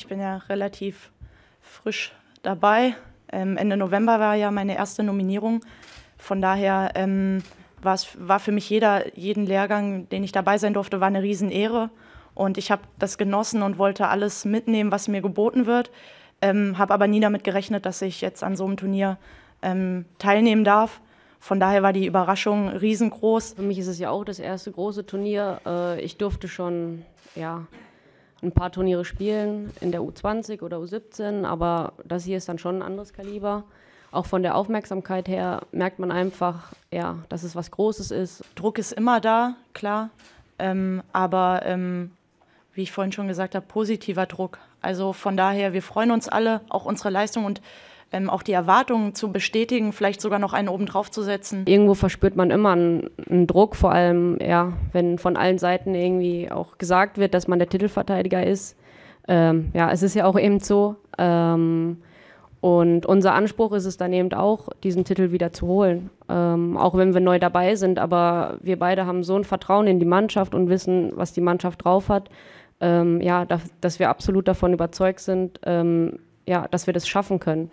ich bin ja relativ frisch dabei. Ähm, Ende November war ja meine erste Nominierung. Von daher ähm, war für mich jeder, jeden Lehrgang, den ich dabei sein durfte, war eine Riesenehre. Und ich habe das genossen und wollte alles mitnehmen, was mir geboten wird. Ähm, habe aber nie damit gerechnet, dass ich jetzt an so einem Turnier ähm, teilnehmen darf. Von daher war die Überraschung riesengroß. Für mich ist es ja auch das erste große Turnier. Äh, ich durfte schon ja, ein paar Turniere spielen in der U20 oder U17, aber das hier ist dann schon ein anderes Kaliber. Auch von der Aufmerksamkeit her merkt man einfach, ja, dass es was Großes ist. Druck ist immer da, klar, ähm, aber ähm, wie ich vorhin schon gesagt habe, positiver Druck. Also von daher, wir freuen uns alle, auch unsere Leistung und ähm, auch die Erwartungen zu bestätigen, vielleicht sogar noch einen obendrauf zu setzen. Irgendwo verspürt man immer einen, einen, Druck, vor allem, ja, wenn von allen Seiten irgendwie auch gesagt wird, dass man der Titelverteidiger ist. Ähm, ja, es ist ja auch eben so. Ähm, und unser Anspruch ist es dann eben auch, diesen Titel wieder zu holen. Ähm, auch wenn wir neu dabei sind, aber wir beide haben so ein Vertrauen in die Mannschaft und wissen, was die Mannschaft drauf hat. Ähm, ja, dass, dass, wir absolut davon überzeugt sind, ähm, ja, dass wir das schaffen können.